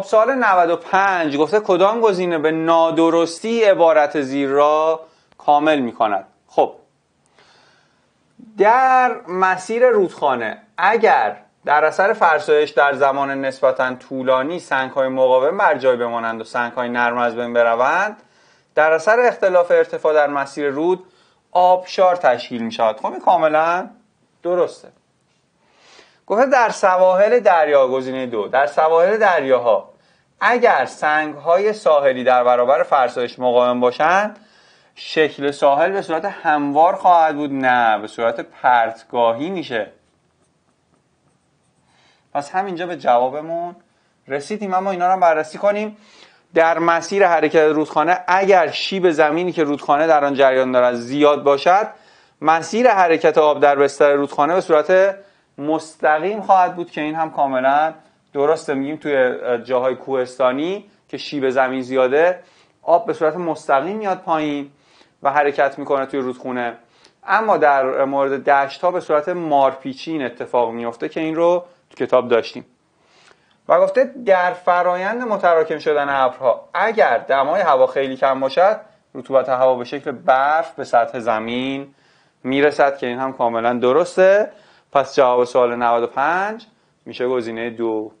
خب سال 95 گفته کدام گزینه به نادرستی عبارت زیر را کامل می کند خب در مسیر رودخانه اگر در اثر فرسایش در زمان نسبتا طولانی سنگ های مقاوم بر جای بمانند و سنگ های نرم از بین بروند در اثر اختلاف ارتفاع در مسیر رود آبشار تشکیل می شود خب کاملا درسته گفته در سواحل دریا گزینه دو در سواحل دریاها اگر سنگ های ساحلی در برابر فرسایش مقاوم باشند شکل ساحل به صورت هموار خواهد بود نه به صورت پرتگاهی میشه پس همینجا به جوابمون رسیدیم اما اینا رو هم بررسی کنیم در مسیر حرکت رودخانه اگر شیب زمینی که رودخانه در آن جریان دارد زیاد باشد مسیر حرکت آب در بستر رودخانه به صورت مستقیم خواهد بود که این هم کاملا درسته میگیم توی جاهای کوهستانی که شیب زمین زیاده آب به صورت مستقیم میاد پایین و حرکت میکنه توی رودخونه اما در مورد دشت ها به صورت مارپیچی این اتفاق میفته که این رو تو کتاب داشتیم و گفته در فرایند متراکم شدن ابرها اگر دمای هوا خیلی کم باشد رطوبت هوا به شکل برف به سطح زمین میرسد که این هم کاملا درسته پس جواب سوال 95 میشه گزینه دو